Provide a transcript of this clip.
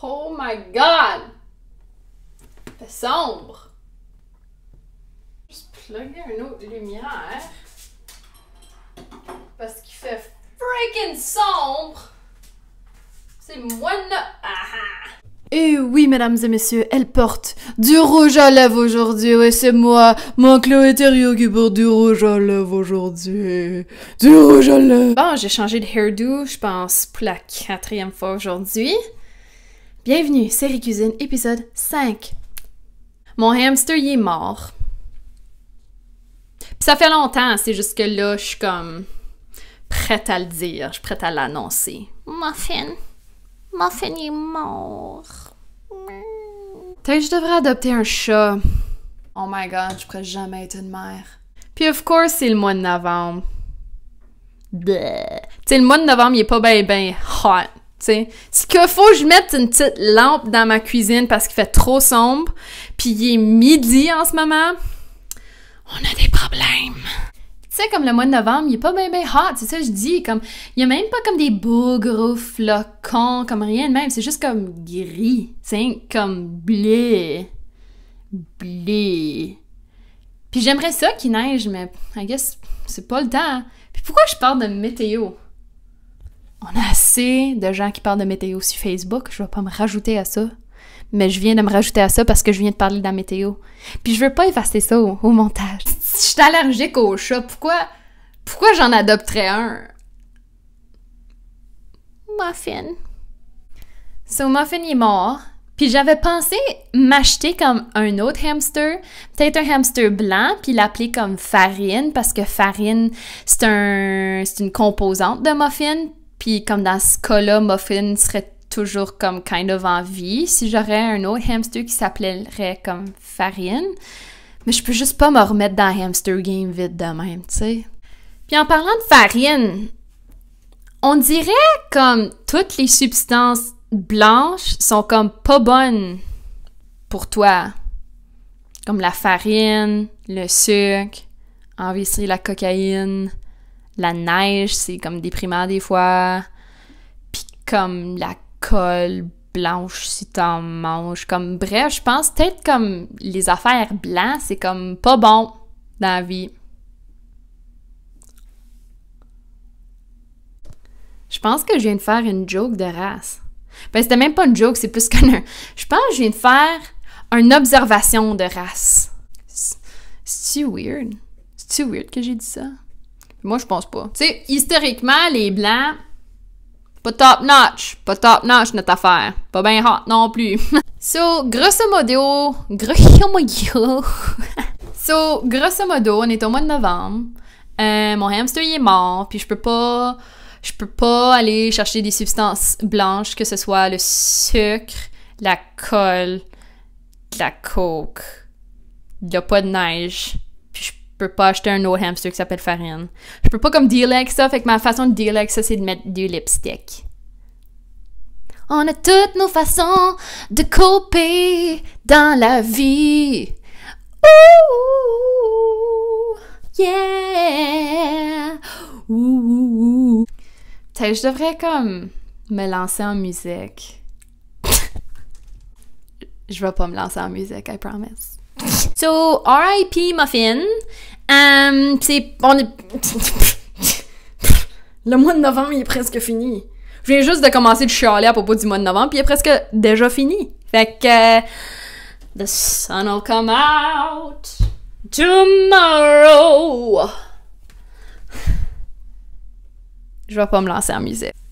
Oh my god! C'est sombre! Juste plugger une autre lumière. Parce qu'il fait freaking sombre! C'est moi de ah, ah. et eh oui, mesdames et messieurs, elle porte du rouge à lèvres aujourd'hui. Oui, c'est moi, mon Chloé Ethereum qui porte du rouge à lèvres aujourd'hui. Du rouge à lèvres. Bon, j'ai changé de hairdo, je pense, pour la quatrième fois aujourd'hui. Bienvenue, série cuisine, épisode 5. Mon hamster, il est mort. Pis ça fait longtemps, c'est juste que là, je suis comme prête à le dire, je suis prête à l'annoncer. Muffin, Muffin est mort. peut je devrais adopter un chat. Oh my god, je pourrais jamais être une mère. Puis of course, c'est le mois de novembre. c'est le mois de novembre, il est pas ben ben hot. Tu sais, si qu'il faut que je mette une petite lampe dans ma cuisine parce qu'il fait trop sombre, puis il est midi en ce moment, on a des problèmes. Tu sais, comme le mois de novembre, il est pas bien hot, c'est ça que je dis. Comme, il y a même pas comme des beaux gros flocons, comme rien de même. C'est juste comme gris. C'est comme blé. Blé. Puis j'aimerais ça qu'il neige, mais I guess c'est pas le temps. Puis pourquoi je parle de météo? On a assez de gens qui parlent de météo sur Facebook, je vais pas me rajouter à ça. Mais je viens de me rajouter à ça parce que je viens de parler de la météo. Puis je veux pas effacer ça au, montage. Je suis allergique aux chats, pourquoi, pourquoi j'en adopterais un? Muffin. So Muffin est mort. Puis j'avais pensé m'acheter comme un autre hamster, peut-être un hamster blanc, puis l'appeler comme Farine, parce que Farine, c'est un, c'est une composante de Muffin, puis comme dans ce cas-là, Muffin serait toujours comme kind of en vie. Si j'aurais un autre hamster qui s'appellerait comme Farine, mais je peux juste pas me remettre dans Hamster Game vite de même, tu sais. Puis en parlant de farine, on dirait comme toutes les substances blanches sont comme pas bonnes pour toi. Comme la farine, le sucre, envie la cocaïne la neige, c'est comme déprimant des fois. Puis comme la colle blanche si t'en manges. Comme bref, je pense peut-être comme les affaires blancs, c'est comme pas bon dans la vie. Je pense que je viens de faire une joke de race. Ben, c'était même pas une joke, c'est plus qu'un. Je pense que je viens de faire une observation de race. cest too weird? cest too weird que j'ai dit ça? Moi, je pense pas. Tu sais, historiquement, les Blancs, pas top notch, pas top notch notre affaire. Pas bien hot non plus. so, grosso modo, grosso modo. so, grosso modo, on est au mois de novembre. Euh, mon hamster il est mort, puis je peux pas je peux pas aller chercher des substances blanches que ce soit le sucre, la colle, la coke, y a pas de neige peux pas acheter un autre hamster qui s'appelle Farine. Je peux pas comme dealer avec ça, fait que ma façon de dealer avec ça, c'est de mettre du lipstick. On a toutes nos façons de couper dans la vie. Ouh, yeah! Ouh, je devrais comme me lancer en musique. je vais pas me lancer en musique, I promise. So, RIP Muffin. Um, c'est. On est. le mois de novembre, est presque fini. Je viens juste de commencer de chialer à propos du mois de novembre, puis il est presque déjà fini. Fait que. the sun will come out tomorrow. Je vais pas me lancer en musique.